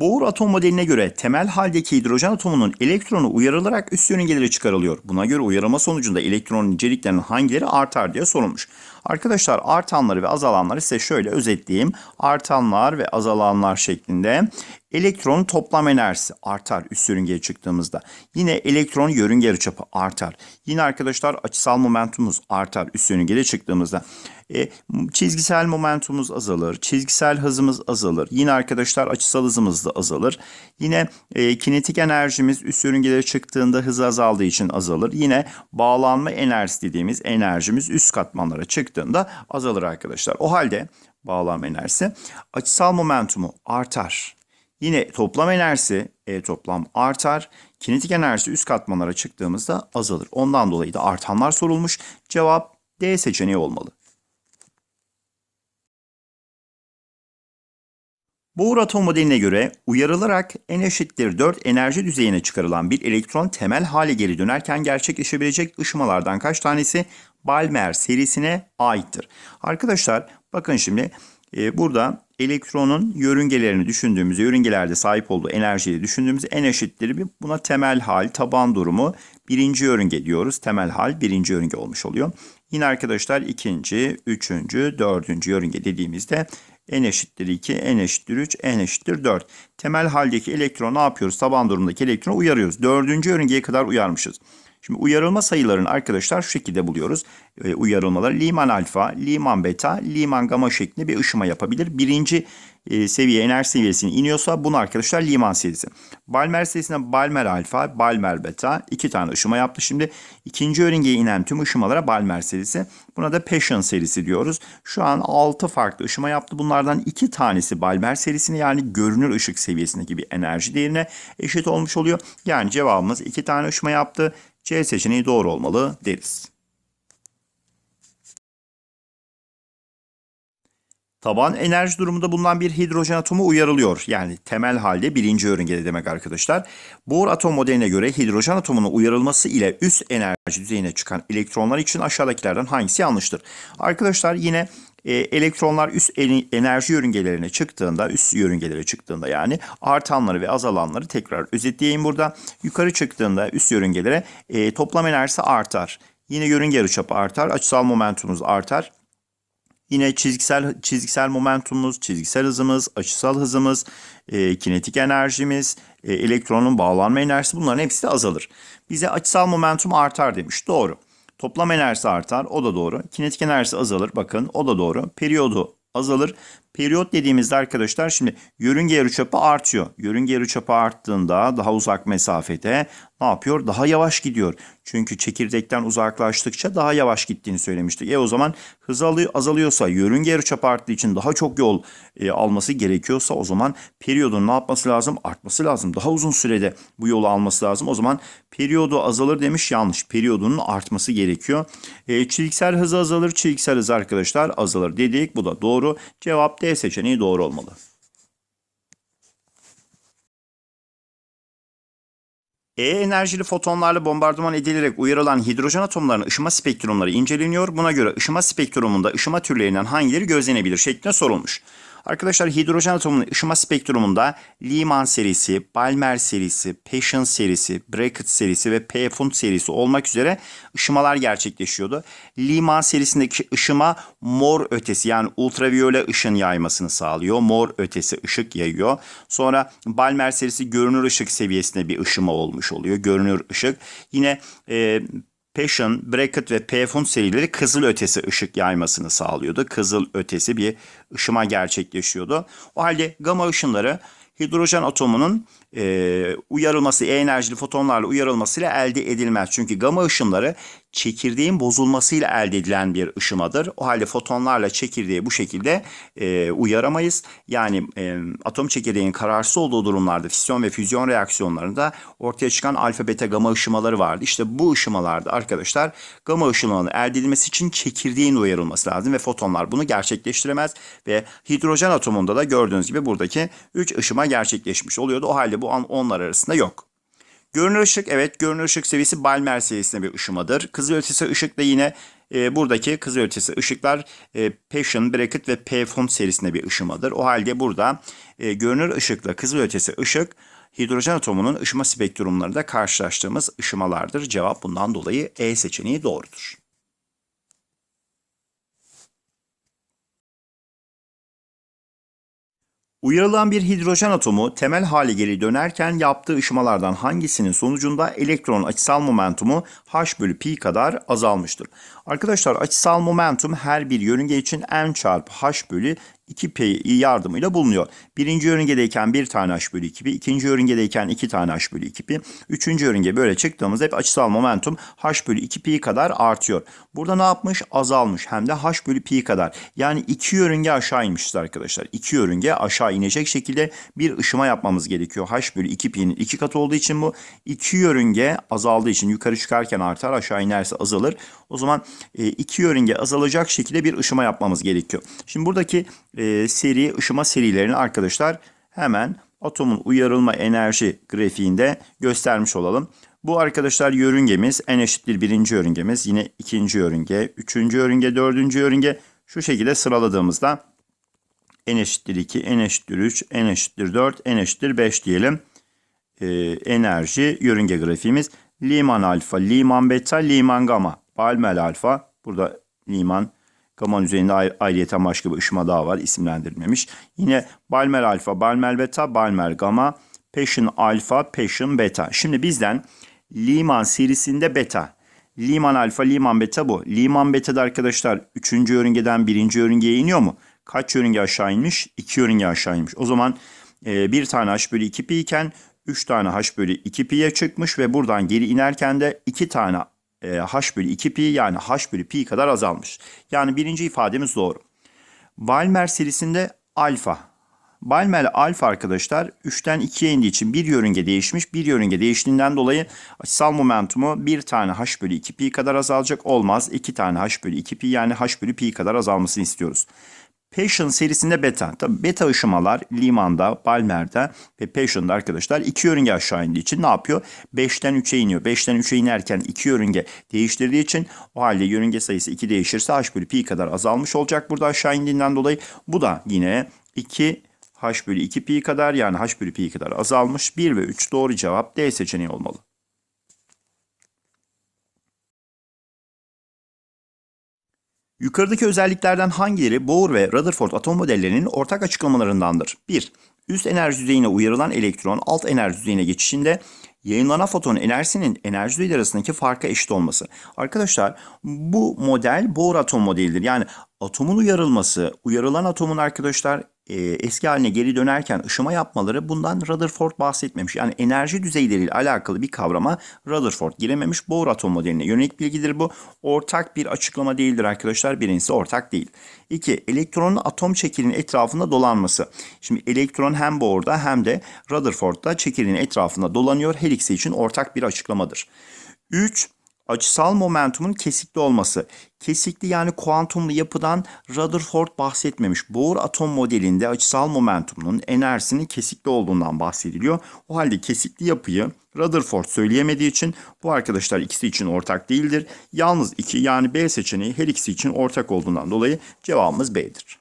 Bohr atom modeline göre temel haldeki hidrojen atomunun elektronu uyarılarak üst yörüngeleri çıkarılıyor. Buna göre uyarılma sonucunda elektronun niceliklerinin hangileri artar diye sorulmuş. Arkadaşlar artanları ve azalanları size şöyle özetleyeyim. Artanlar ve azalanlar şeklinde Elektron toplam enerjisi artar üst yörüngeye çıktığımızda. Yine elektron yörünge yarıçapı artar. Yine arkadaşlar açısal momentumuz artar üst yörüngede çıktığımızda. E, çizgisel momentumuz azalır, çizgisel hızımız azalır. Yine arkadaşlar açısal hızımız da azalır. Yine e, kinetik enerjimiz üst yörüngelere çıktığında hız azaldığı için azalır. Yine bağlanma enerjisi dediğimiz enerjimiz üst katmanlara çık çıktığında azalır arkadaşlar. O halde bağlam enerjisi açısal momentumu artar. Yine toplam enerjisi E toplam artar. Kinetik enerjisi üst katmanlara çıktığımızda azalır. Ondan dolayı da artanlar sorulmuş. Cevap D seçeneği olmalı. Bohr atom modeline göre uyarılarak en eşittir 4 enerji düzeyine çıkarılan bir elektron temel hale geri dönerken gerçekleşebilecek ışımalardan kaç tanesi Balmer serisine aittir. Arkadaşlar bakın şimdi e, burada elektronun yörüngelerini düşündüğümüz, yörüngelerde sahip olduğu enerjiyi düşündüğümüz en eşitleri buna temel hal, taban durumu birinci yörünge diyoruz. Temel hal birinci yörünge olmuş oluyor. Yine arkadaşlar ikinci, üçüncü, dördüncü yörünge dediğimizde en eşittir 2, en eşittir 3, en eşittir 4. Temel haldeki elektron ne yapıyoruz? Taban durumdaki elektronu uyarıyoruz. Dördüncü yörüngeye kadar uyarmışız. Şimdi uyarılma sayılarını arkadaşlar şu şekilde buluyoruz. E, uyarılmalar liman alfa, liman beta, liman gamma şeklinde bir ışıma yapabilir. Birinci e, seviye enerji seviyesini iniyorsa bunu arkadaşlar liman serisi. Balmer serisine Balmer alfa, Balmer beta iki tane ışıma yaptı. Şimdi ikinci yörüngeye inen tüm ışımalara Balmer serisi. Buna da Passion serisi diyoruz. Şu an 6 farklı ışıma yaptı. Bunlardan iki tanesi Balmer serisine yani görünür ışık seviyesindeki bir enerji değerine eşit olmuş oluyor. Yani cevabımız iki tane ışıma yaptı. C seçeneği doğru olmalı deriz. Taban enerji durumunda bulunan bir hidrojen atomu uyarılıyor. Yani temel halde birinci yörüngede demek arkadaşlar. Bohr atom modeline göre hidrojen atomunun uyarılması ile üst enerji düzeyine çıkan elektronlar için aşağıdakilerden hangisi yanlıştır? Arkadaşlar yine e, elektronlar üst enerji yörüngelerine çıktığında, üst yörüngelere çıktığında yani artanları ve azalanları tekrar özetleyeyim burada. Yukarı çıktığında üst yörüngelere e, toplam enerjisi artar. Yine yörünge yarıçapı artar, açısal momentumumuz artar. Yine çizgisel çizgisel momentumumuz, çizgisel hızımız, açısal hızımız, e, kinetik enerjimiz, e, elektronun bağlanma enerjisi bunların hepsi de azalır. Bize açısal momentum artar demiş. Doğru. Toplam enerjisi artar. O da doğru. Kinetik enerjisi azalır. Bakın o da doğru. Periyodu azalır. Periyot dediğimizde arkadaşlar şimdi yörünge yarıçapı artıyor. Yörünge yarıçapı arttığında daha uzak mesafede ne yapıyor? Daha yavaş gidiyor. Çünkü çekirdekten uzaklaştıkça daha yavaş gittiğini söylemiştik. E o zaman hız azalıyorsa, yörünge yarıçap arttığı için daha çok yol e, alması gerekiyorsa o zaman periyodun ne yapması lazım? Artması lazım. Daha uzun sürede bu yolu alması lazım. O zaman periyodu azalır demiş yanlış. Periyodunun artması gerekiyor. E, çiziksel hızı azalır, çiziksel hız arkadaşlar azalır dedik. Bu da doğru. Cevap D seçeneği doğru olmalı. E enerjili fotonlarla bombardıman edilerek uyarılan hidrojen atomlarının ışıma spektrumları inceleniyor. Buna göre ışıma spektrumunda ışıma türlerinden hangileri gözlenebilir şeklinde sorulmuş. Arkadaşlar hidrojen atomunun ışıma spektrumunda Lehman serisi, Balmer serisi, Passion serisi, Brackett serisi ve Pfund serisi olmak üzere ışımalar gerçekleşiyordu. Lehman serisindeki ışıma mor ötesi yani ultraviyole ışın yaymasını sağlıyor. Mor ötesi ışık yayıyor. Sonra Balmer serisi görünür ışık seviyesinde bir ışıma olmuş oluyor. Görünür ışık. Yine e, Passion, Bracket ve Payphone serileri kızıl ötesi ışık yaymasını sağlıyordu. Kızıl ötesi bir ışıma gerçekleşiyordu. O halde gama ışınları hidrojen atomunun e, uyarılması, e enerjili fotonlarla uyarılmasıyla elde edilmez. Çünkü gama ışınları çekirdeğin bozulmasıyla elde edilen bir ışımadır. O halde fotonlarla çekirdeği bu şekilde e, uyaramayız. Yani e, atom çekirdeğinin kararsız olduğu durumlarda fisyon ve füzyon reaksiyonlarında ortaya çıkan alfa beta gama ışımaları vardı. İşte bu ışımalarda arkadaşlar gama ışımalarının elde edilmesi için çekirdeğin uyarılması lazım ve fotonlar bunu gerçekleştiremez ve hidrojen atomunda da gördüğünüz gibi buradaki 3 ışıma gerçekleşmiş oluyordu. O halde bu an onlar arasında yok. Görünür ışık evet görünür ışık seviyesi Balmer seviyesinde bir ışımadır. Kızıl ötesi ışık da yine e, buradaki kızıl ötesi ışıklar e, Passion, Bracket ve P font serisinde bir ışımadır. O halde burada e, görünür ışıkla kızıl ötesi ışık hidrojen atomunun ışıma spektrumlarında karşılaştığımız ışımalardır. Cevap bundan dolayı E seçeneği doğrudur. Uyarılan bir hidrojen atomu temel hale geri dönerken yaptığı ışımalardan hangisinin sonucunda elektron açısal momentumu h bölü pi kadar azalmıştır. Arkadaşlar açısal momentum her bir yörünge için n çarpı h bölü 2P yardımıyla bulunuyor. Birinci yörüngedeyken bir tane H bölü 2 pi, ikinci yörüngedeyken iki tane H bölü 2 pi, üçüncü yörünge böyle çıktığımızda hep açısal momentum H bölü 2 pi kadar artıyor. Burada ne yapmış? Azalmış hem de H bölü pi kadar. Yani iki yörünge aşağı inmişiz arkadaşlar. İki yörünge aşağı inecek şekilde bir ışıma yapmamız gerekiyor. H bölü 2 pi'nin iki katı olduğu için bu. iki yörünge azaldığı için yukarı çıkarken artar aşağı inerse azalır. O zaman e, iki yörünge azalacak şekilde bir ışıma yapmamız gerekiyor. Şimdi buradaki e, seri ışıma serilerini arkadaşlar hemen atomun uyarılma enerji grafiğinde göstermiş olalım. Bu arkadaşlar yörüngemiz en eşittir birinci yörüngemiz yine ikinci yörünge, üçüncü yörünge, dördüncü yörünge şu şekilde sıraladığımızda en eşittir 2, en eşittir 3, en eşittir 4, en eşittir 5 diyelim. Ee, enerji yörünge grafiğimiz Liman alfa, Liman beta, Liman gamma, Balmel alfa burada Liman Gama'nın üzerinde ay ayrıyeten başka bir ışıma daha var isimlendirilmemiş. Yine Balmer alfa, Balmer beta, Balmer gama, Passion alfa, Passion beta. Şimdi bizden Liman serisinde beta. Liman alfa, Liman beta bu. Liman beta da arkadaşlar 3. yörüngeden 1. yörüngeye iniyor mu? Kaç yörünge aşağı inmiş? 2 yörünge aşağı inmiş. O zaman e, bir tane h bölü 2 pi iken 3 tane h bölü 2 pi'ye çıkmış ve buradan geri inerken de 2 tane e, h bölü 2 pi yani h bölü pi kadar azalmış. Yani birinci ifademiz doğru. Balmer serisinde alfa. Balmer alfa arkadaşlar 3'ten 2'ye indiği için bir yörünge değişmiş. Bir yörünge değiştiğinden dolayı açısal momentumu bir tane h bölü 2 pi kadar azalacak. Olmaz 2 tane h bölü 2 pi yani h bölü pi kadar azalmasını istiyoruz. Passion serisinde beta. Tabii beta aşamalar Liman'da, Balmer'de ve Passion'da arkadaşlar iki yörünge aşağı indiği için ne yapıyor? 5'ten 3'e iniyor. 5'ten 3'e inerken iki yörünge değiştirdiği için o halde yörünge sayısı 2 değişirse h bölü pi kadar azalmış olacak burada aşağı indiğinden dolayı. Bu da yine 2 h bölü 2 pi kadar yani h bölü pi kadar azalmış. 1 ve 3 doğru cevap D seçeneği olmalı. Yukarıdaki özelliklerden hangileri Bohr ve Rutherford atom modellerinin ortak açıklamalarındandır? 1. Üst enerji düzeyine uyarılan elektron alt enerji düzeyine geçişinde yayınlanan foton enerjisinin enerji düzeyi arasındaki farka eşit olması. Arkadaşlar bu model Bohr atom modelidir. Yani atomun uyarılması, uyarılan atomun arkadaşlar e, eski haline geri dönerken ışıma yapmaları bundan Rutherford bahsetmemiş. Yani enerji düzeyleriyle alakalı bir kavrama Rutherford girememiş. Bohr atom modeline yönelik bilgidir bu. Ortak bir açıklama değildir arkadaşlar. Birincisi ortak değil. İki, Elektronun atom çekirinin etrafında dolanması. Şimdi elektron hem Bohr'da hem de Rutherford'da çekirinin etrafında dolanıyor. Heliksi için ortak bir açıklamadır. 3 açısal momentumun kesikli olması. Kesikli yani kuantumlu yapıdan Rutherford bahsetmemiş. Bohr atom modelinde açısal momentumun enerjisinin kesikli olduğundan bahsediliyor. O halde kesikli yapıyı Rutherford söyleyemediği için bu arkadaşlar ikisi için ortak değildir. Yalnız 2 yani B seçeneği her ikisi için ortak olduğundan dolayı cevabımız B'dir.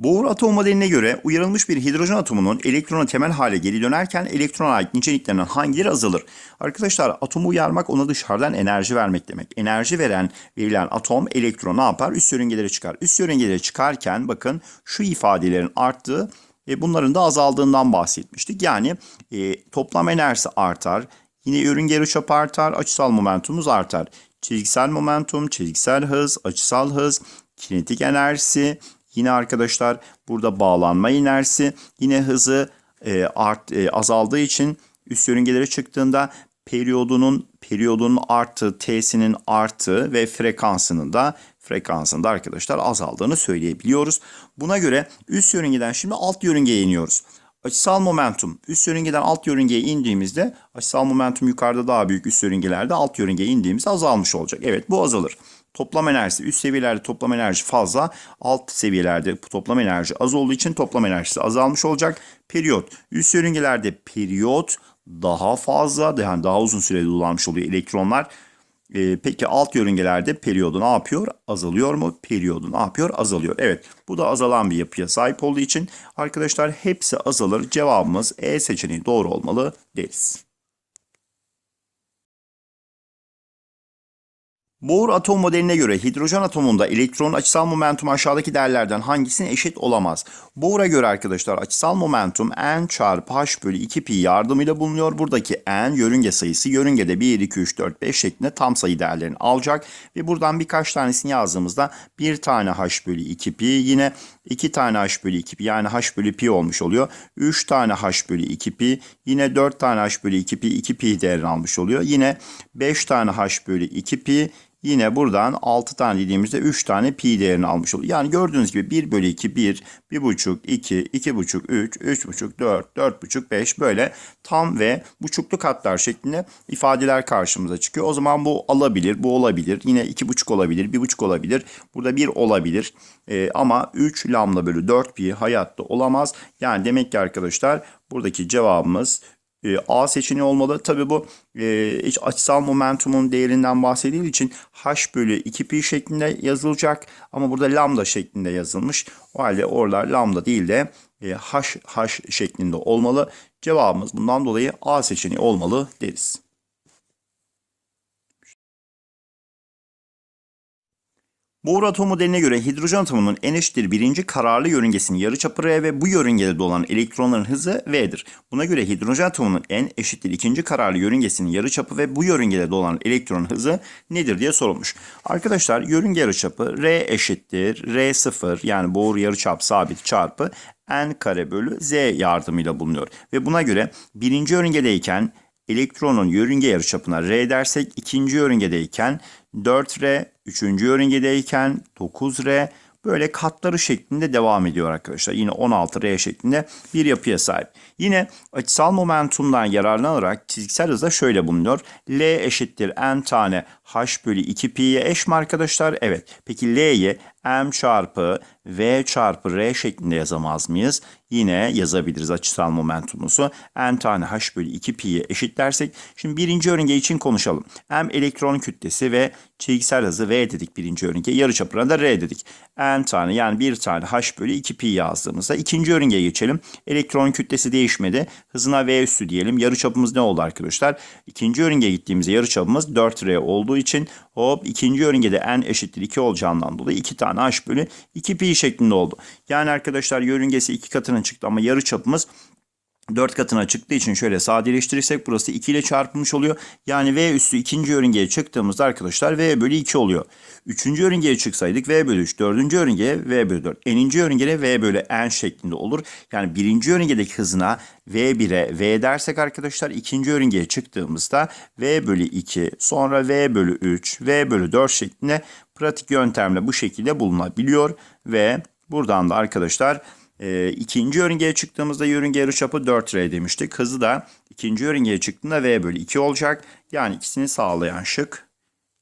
Bohr atom modeline göre uyarılmış bir hidrojen atomunun elektrona temel hale geri dönerken elektrona ait niceliklerinden hangileri azalır? Arkadaşlar atomu uyarmak ona dışarıdan enerji vermek demek. Enerji veren verilen atom elektron ne yapar? Üst yörüngelere çıkar. Üst yörüngelere çıkarken bakın şu ifadelerin arttığı ve bunların da azaldığından bahsetmiştik. Yani e, toplam enerjisi artar. Yine yörünge çap artar, açısal momentumuz artar. Çizgisel momentum, çizgisel hız, açısal hız, kinetik enerjisi, Yine arkadaşlar burada bağlanma inersi yine hızı e, art e, azaldığı için üst yörüngelere çıktığında periyodunun periyodunun artı, t'sinin artı ve frekansının da frekansında arkadaşlar azaldığını söyleyebiliyoruz. Buna göre üst yörüngeden şimdi alt yörüngeye iniyoruz. Açısal momentum üst yörüngeden alt yörüngeye indiğimizde açısal momentum yukarıda daha büyük üst yörüngelerde alt yörüngeye indiğimizde azalmış olacak. Evet bu azalır. Toplam enerjisi üst seviyelerde toplam enerji fazla, alt seviyelerde toplam enerji az olduğu için toplam enerjisi azalmış olacak. Periyot üst yörüngelerde periyot daha fazla yani daha uzun sürede dolanmış oluyor elektronlar. E, peki alt yörüngelerde periyodu ne yapıyor? Azalıyor mu? Periyodu ne yapıyor? Azalıyor. Evet bu da azalan bir yapıya sahip olduğu için arkadaşlar hepsi azalır. Cevabımız E seçeneği doğru olmalı deriz. Bohr atom modeline göre hidrojen atomunda elektron açısal momentum aşağıdaki değerlerden hangisine eşit olamaz? Bohr'a göre arkadaşlar açısal momentum n çarpı h bölü 2 pi yardımıyla bulunuyor. Buradaki n yörünge sayısı yörüngede 1, 2, 3, 4, 5 şeklinde tam sayı değerlerini alacak. Ve buradan birkaç tanesini yazdığımızda bir tane h bölü 2 pi yine 2 tane h bölü 2 pi yani h bölü pi olmuş oluyor. 3 tane h bölü 2 pi yine 4 tane h bölü 2 pi 2 pi değerini almış oluyor. Yine 5 tane h bölü 2 pi Yine buradan 6 tane dediğimizde 3 tane pi değerini almış oluyor. Yani gördüğünüz gibi 1 bölü 2, 1, 1,5, 2, 2,5, 3, 3,5, 4, 4,5, 5 böyle tam ve buçuklu katlar şeklinde ifadeler karşımıza çıkıyor. O zaman bu alabilir, bu olabilir. Yine 2,5 olabilir, 1,5 olabilir. Burada 1 olabilir. Ee, ama 3 lambda bölü 4 pi hayatta olamaz. Yani demek ki arkadaşlar buradaki cevabımız e, A seçeneği olmalı. Tabii bu e, iç açısal momentumun değerinden bahsedildiği için H bölü 2 pi şeklinde yazılacak. Ama burada lambda şeklinde yazılmış. O halde oralar lambda değil de e, H, H şeklinde olmalı. Cevabımız bundan dolayı A seçeneği olmalı deriz. Bohr atom modeline göre hidrojen atomunun en eşittir birinci kararlı yörüngesinin yarıçapı R ve bu yörüngede dolan elektronların hızı V'dir. Buna göre hidrojen atomunun en eşittir ikinci kararlı yörüngesinin yarıçapı ve bu yörüngede dolan elektronun hızı nedir diye sorulmuş. Arkadaşlar yörünge yarıçapı R eşittir R0 yani Bohr yarıçap sabit çarpı n kare bölü z yardımıyla bulunuyor. Ve buna göre birinci yörüngedeyken elektronun yörünge yarıçapına R dersek ikinci yörüngedeyken 4R, üçüncü yörüngedeyken 9R böyle katları şeklinde devam ediyor arkadaşlar. Yine 16R şeklinde bir yapıya sahip. Yine açısal momentumdan yararlanarak çiziksel hızda şöyle bulunuyor. L eşittir m tane h bölü 2pi'ye eş mi arkadaşlar? Evet. Peki L'ye m çarpı V çarpı R şeklinde yazamaz mıyız? Yine yazabiliriz açısal momentumumuzu. N tane H bölü 2 pi'ye eşitlersek. Şimdi birinci yörünge için konuşalım. M elektron kütlesi ve çizgisel hızı V dedik birinci yörünge. Yarı çapına da R dedik. N tane yani bir tane H bölü 2 pi yazdığımızda. ikinci yörüngeye geçelim. Elektron kütlesi değişmedi. Hızına V üstü diyelim. Yarı çapımız ne oldu arkadaşlar? İkinci yörüngeye gittiğimizde yarı çapımız 4R olduğu için hop ikinci yörüngede N eşittir 2 olacağından dolayı 2 tane H bölü 2 pi şeklinde oldu. Yani arkadaşlar yörüngesi iki katına çıktı ama yarı çapımız 4 katına çıktığı için şöyle sadeleştirirsek burası 2 ile çarpılmış oluyor. Yani V üstü ikinci yörüngeye çıktığımızda arkadaşlar V bölü 2 oluyor. Üçüncü yörüngeye çıksaydık V bölü 3, dördüncü yörüngeye V bölü 4, eninci yörüngeye V bölü N şeklinde olur. Yani birinci yörüngedeki hızına V1'e V dersek arkadaşlar ikinci yörüngeye çıktığımızda V bölü 2 sonra V bölü 3 V bölü 4 şeklinde pratik yöntemle bu şekilde bulunabiliyor ve buradan da arkadaşlar e, ikinci yörüngeye çıktığımızda yörünge yarıçapı 4R demiştik. Hızı da ikinci yörüngeye çıktığında V bölü 2 olacak. Yani ikisini sağlayan şık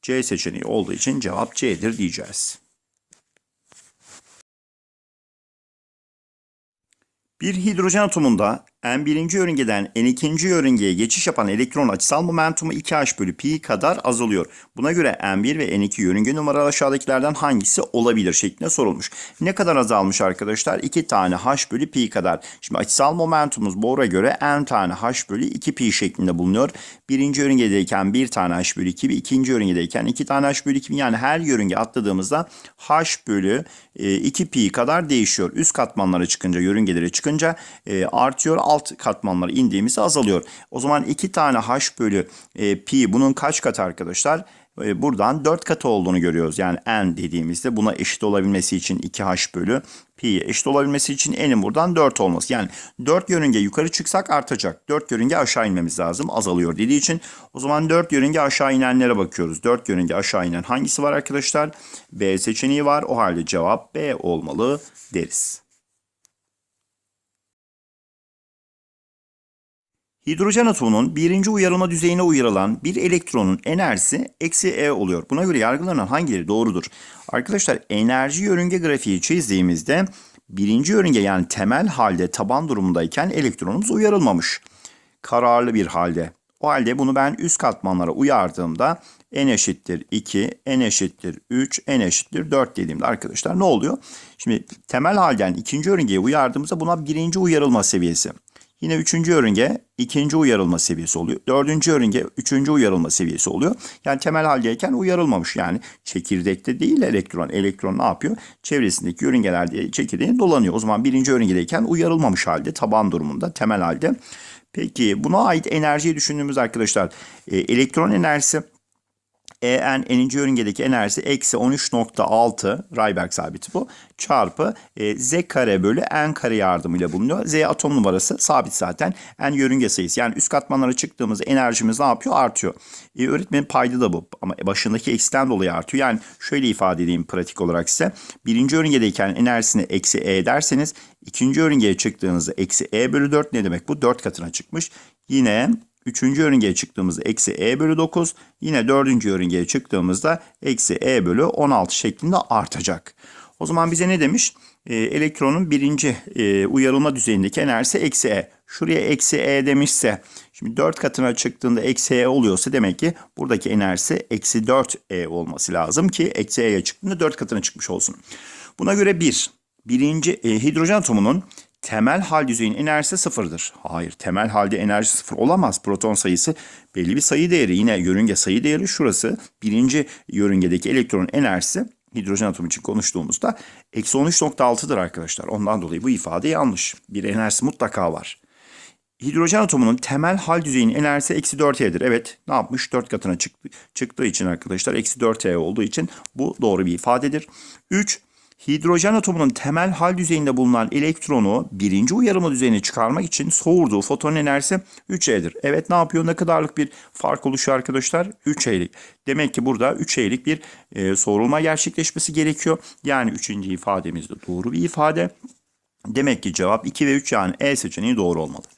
C seçeneği olduğu için cevap C'dir diyeceğiz. Bir hidrojen atomunda n birinci yörüngeden n ikinci yörüngeye geçiş yapan elektron açısal momentumu 2H bölü pi kadar azalıyor. Buna göre N1 ve N2 yörünge numaralı aşağıdakilerden hangisi olabilir şeklinde sorulmuş. Ne kadar azalmış arkadaşlar? 2 tane H bölü pi kadar. Şimdi açısal momentumumuz Bohr'a göre N tane H bölü 2 pi şeklinde bulunuyor. Birinci yörüngedeyken 1 tane H bölü 2 ve ikinci yörüngedeyken 2 tane H bölü 2 yani her yörünge atladığımızda H bölü 2 e, pi kadar değişiyor. Üst katmanlara çıkınca yörüngelere çıkınca e, artıyor alt katmanlara indiğimiz azalıyor. O zaman 2 tane h bölü e, pi bunun kaç katı arkadaşlar? E, buradan 4 katı olduğunu görüyoruz. Yani n dediğimizde buna eşit olabilmesi için 2h bölü pi'ye eşit olabilmesi için n'in buradan 4 olması. Yani 4 yörünge yukarı çıksak artacak. 4 yörünge aşağı inmemiz lazım azalıyor dediği için. O zaman 4 yörünge aşağı inenlere bakıyoruz. 4 yörünge aşağı inen hangisi var arkadaşlar? B seçeneği var. O halde cevap B olmalı deriz. Hidrojen atomunun birinci uyarılma düzeyine uyarılan bir elektronun enerjisi eksi E oluyor. Buna göre yargılanan hangileri doğrudur? Arkadaşlar enerji yörünge grafiği çizdiğimizde birinci yörünge yani temel halde taban durumundayken elektronumuz uyarılmamış. Kararlı bir halde. O halde bunu ben üst katmanlara uyardığımda n eşittir 2, n eşittir 3, n eşittir 4 dediğimde arkadaşlar ne oluyor? Şimdi temel halden ikinci yörüngeye uyardığımızda buna birinci uyarılma seviyesi. Yine üçüncü yörünge ikinci uyarılma seviyesi oluyor. Dördüncü yörünge üçüncü uyarılma seviyesi oluyor. Yani temel haldeyken uyarılmamış yani çekirdekte değil elektron. Elektron ne yapıyor? Çevresindeki yörüngelerde çekirdeğin dolanıyor. O zaman birinci yörüngedeyken uyarılmamış halde taban durumunda temel halde. Peki buna ait enerjiyi düşündüğümüz arkadaşlar e, elektron enerjisi en eninci yörüngedeki enerjisi eksi 13.6 Rayberg sabiti bu. Çarpı e, Z kare bölü N kare yardımıyla bulunuyor. Z atom numarası sabit zaten. N yörünge sayısı. Yani üst katmanlara çıktığımızda enerjimiz ne yapıyor? Artıyor. E, öğretmenin payda da bu. Ama başındaki eksiden dolayı artıyor. Yani şöyle ifade edeyim pratik olarak size. Birinci yörüngedeyken enerjisini eksi E derseniz ikinci yörüngeye çıktığınızda eksi E bölü 4 ne demek? Bu 4 katına çıkmış. Yine Üçüncü yörüngeye çıktığımızda eksi e bölü 9. Yine dördüncü yörüngeye çıktığımızda eksi e bölü 16 şeklinde artacak. O zaman bize ne demiş? E, elektronun birinci e, uyarılma düzeyindeki enerjisi eksi e. Şuraya eksi e demişse, şimdi 4 katına çıktığında eksi e oluyorsa demek ki buradaki enerjisi eksi 4 e olması lazım ki eksi e'ye çıktığında 4 katına çıkmış olsun. Buna göre 1. Bir, birinci e, hidrojen atomunun temel hal düzeyinin enerjisi sıfırdır. Hayır temel halde enerji sıfır olamaz. Proton sayısı belli bir sayı değeri. Yine yörünge sayı değeri şurası. Birinci yörüngedeki elektronun enerjisi hidrojen atomu için konuştuğumuzda eksi 13.6'dır arkadaşlar. Ondan dolayı bu ifade yanlış. Bir enerjisi mutlaka var. Hidrojen atomunun temel hal düzeyinin enerjisi eksi 4E'dir. Evet ne yapmış? 4 katına çıktı, çıktığı için arkadaşlar eksi 4E olduğu için bu doğru bir ifadedir. 3 hidrojen atomunun temel hal düzeyinde bulunan elektronu birinci uyarılma düzeyine çıkarmak için soğurduğu foton enerjisi 3E'dir. Evet ne yapıyor? Ne kadarlık bir fark oluşuyor arkadaşlar? 3E'lik. Demek ki burada 3E'lik bir e, soğurulma gerçekleşmesi gerekiyor. Yani üçüncü ifademiz de doğru bir ifade. Demek ki cevap 2 ve 3 yani E seçeneği doğru olmalı.